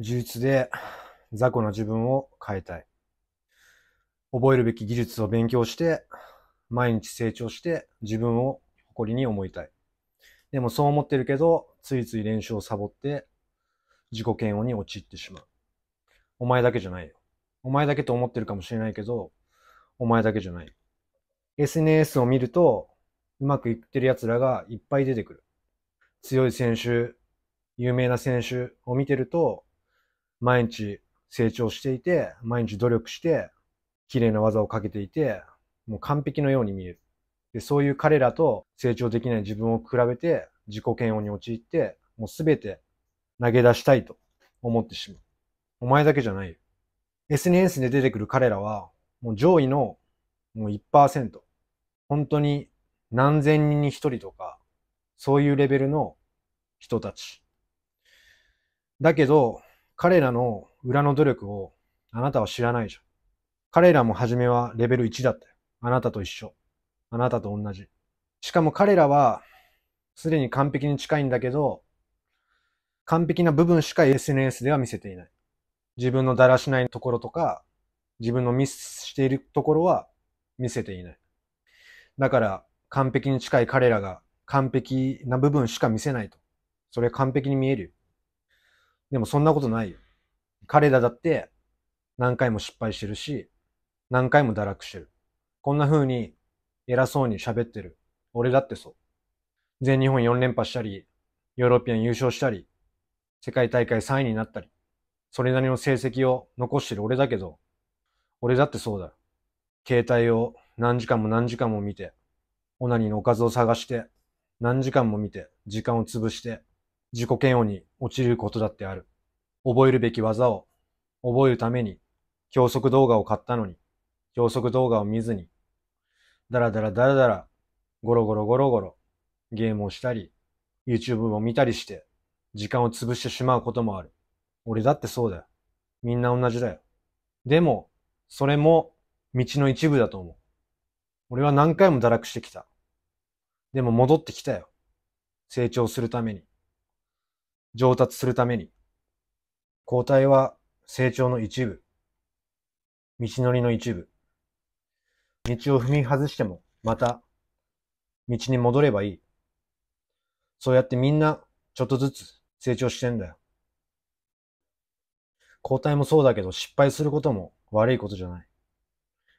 充実で雑魚の自分を変えたい。覚えるべき技術を勉強して、毎日成長して自分を誇りに思いたい。でもそう思ってるけど、ついつい練習をサボって自己嫌悪に陥ってしまう。お前だけじゃないよ。お前だけと思ってるかもしれないけど、お前だけじゃない。SNS を見ると、うまくいってる奴らがいっぱい出てくる。強い選手、有名な選手を見てると、毎日成長していて、毎日努力して、綺麗な技をかけていて、もう完璧のように見える。で、そういう彼らと成長できない自分を比べて、自己嫌悪に陥って、もうすべて投げ出したいと思ってしまう。お前だけじゃないよ。SNS で出てくる彼らは、もう上位のもう1%。本当に何千人に一人とか、そういうレベルの人たち。だけど、彼らの裏の努力をあなたは知らないじゃん。彼らも初めはレベル1だったよ。あなたと一緒。あなたと同じ。しかも彼らは、すでに完璧に近いんだけど、完璧な部分しか SNS では見せていない。自分のだらしないところとか、自分のミスしているところは見せていない。だから、完璧に近い彼らが完璧な部分しか見せないと。それ完璧に見えるよ。でもそんなことないよ。彼らだって何回も失敗してるし、何回も堕落してる。こんな風に偉そうに喋ってる。俺だってそう。全日本4連覇したり、ヨーロピアン優勝したり、世界大会3位になったり、それなりの成績を残してる俺だけど、俺だってそうだ。携帯を何時間も何時間も見て、オナニーのおかずを探して、何時間も見て、時間を潰して、自己嫌悪に落ちることだってある。覚えるべき技を覚えるために、教則動画を買ったのに、教則動画を見ずに、だらだらだらだら、ゴロゴロゴロゴロ、ゲームをしたり、YouTube を見たりして、時間を潰してしまうこともある。俺だってそうだよ。みんな同じだよ。でも、それも道の一部だと思う。俺は何回も堕落してきた。でも戻ってきたよ。成長するために。上達するために、交代は成長の一部、道のりの一部、道を踏み外してもまた道に戻ればいい。そうやってみんなちょっとずつ成長してんだよ。交代もそうだけど失敗することも悪いことじゃない。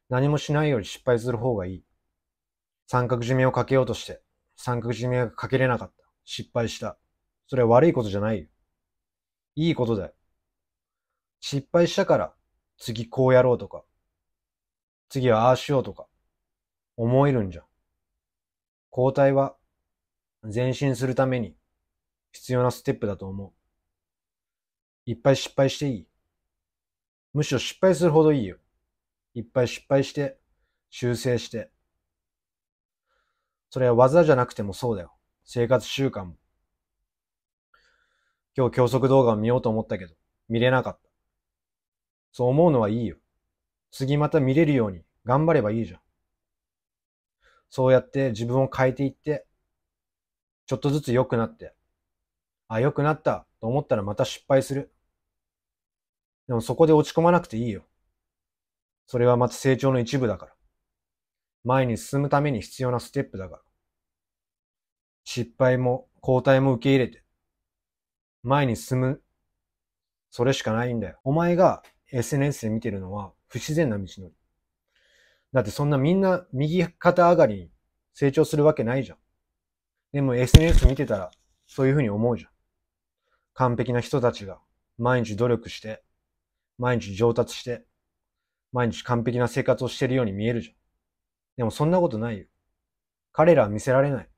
何もしないより失敗する方がいい。三角締めをかけようとして、三角締めがかけれなかった。失敗した。それは悪いことじゃないよ。いいことだよ。失敗したから、次こうやろうとか、次はああしようとか、思えるんじゃん。交代は、前進するために、必要なステップだと思う。いっぱい失敗していい。むしろ失敗するほどいいよ。いっぱい失敗して、修正して。それは技じゃなくてもそうだよ。生活習慣も。今日教則動画を見ようと思ったけど、見れなかった。そう思うのはいいよ。次また見れるように頑張ればいいじゃん。そうやって自分を変えていって、ちょっとずつ良くなって、あ、良くなったと思ったらまた失敗する。でもそこで落ち込まなくていいよ。それはまた成長の一部だから。前に進むために必要なステップだから。失敗も後退も受け入れて、前に進む。それしかないんだよ。お前が SNS で見てるのは不自然な道のり。だってそんなみんな右肩上がりに成長するわけないじゃん。でも SNS 見てたらそういうふうに思うじゃん。完璧な人たちが毎日努力して、毎日上達して、毎日完璧な生活をしてるように見えるじゃん。でもそんなことないよ。彼らは見せられない。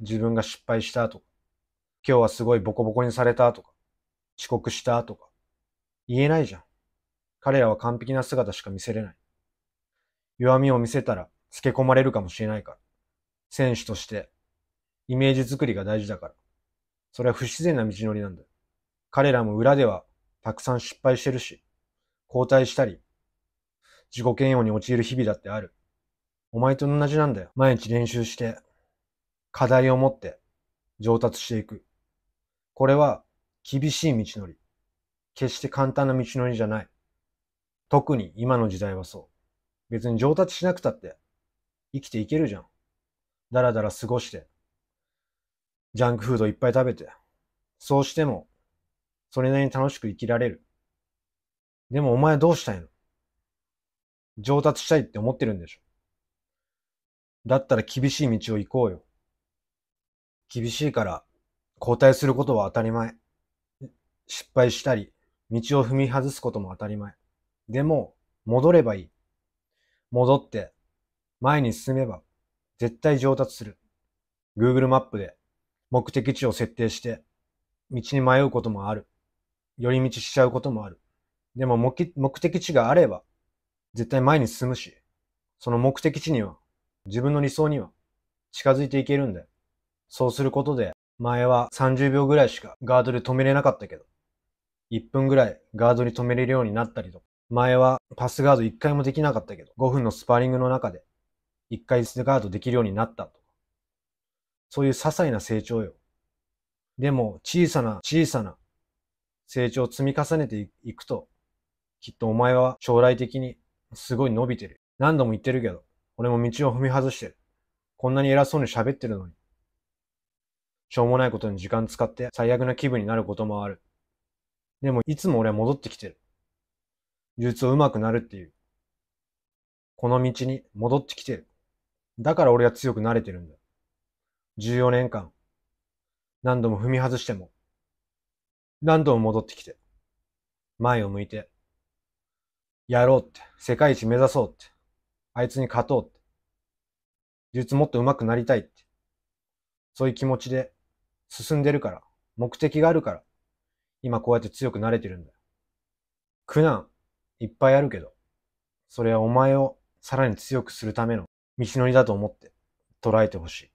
自分が失敗した後。今日はすごいボコボコにされたとか、遅刻したとか、言えないじゃん。彼らは完璧な姿しか見せれない。弱みを見せたら、つけ込まれるかもしれないから。選手として、イメージ作りが大事だから。それは不自然な道のりなんだよ。彼らも裏では、たくさん失敗してるし、交代したり、自己嫌悪に陥る日々だってある。お前と同じなんだよ。毎日練習して、課題を持って上達していく。これは厳しい道のり。決して簡単な道のりじゃない。特に今の時代はそう。別に上達しなくたって生きていけるじゃん。だらだら過ごして、ジャンクフードいっぱい食べて、そうしてもそれなりに楽しく生きられる。でもお前どうしたいの上達したいって思ってるんでしょだったら厳しい道を行こうよ。厳しいから交代することは当たり前。失敗したり、道を踏み外すことも当たり前。でも、戻ればいい。戻って、前に進めば、絶対上達する。Google マップで、目的地を設定して、道に迷うこともある。寄り道しちゃうこともある。でも目的地があれば、絶対前に進むし、その目的地には、自分の理想には、近づいていけるんだよ。そうすることで、前は30秒ぐらいしかガードで止めれなかったけど、1分ぐらいガードに止めれるようになったりとか、前はパスガード1回もできなかったけど、5分のスパーリングの中で1回ガードできるようになったとそういう些細な成長よ。でも小さな小さな成長を積み重ねていくと、きっとお前は将来的にすごい伸びてる。何度も言ってるけど、俺も道を踏み外してる。こんなに偉そうに喋ってるのに。しょうもないことに時間使って最悪な気分になることもある。でも、いつも俺は戻ってきてる。術を上手くなるっていう。この道に戻ってきてる。だから俺は強くなれてるんだ。14年間。何度も踏み外しても。何度も戻ってきて。前を向いて。やろうって。世界一目指そうって。あいつに勝とうって。術もっと上手くなりたいって。そういう気持ちで進んでるから、目的があるから、今こうやって強くなれてるんだよ。苦難、いっぱいあるけど、それはお前をさらに強くするための道のりだと思って捉えてほしい。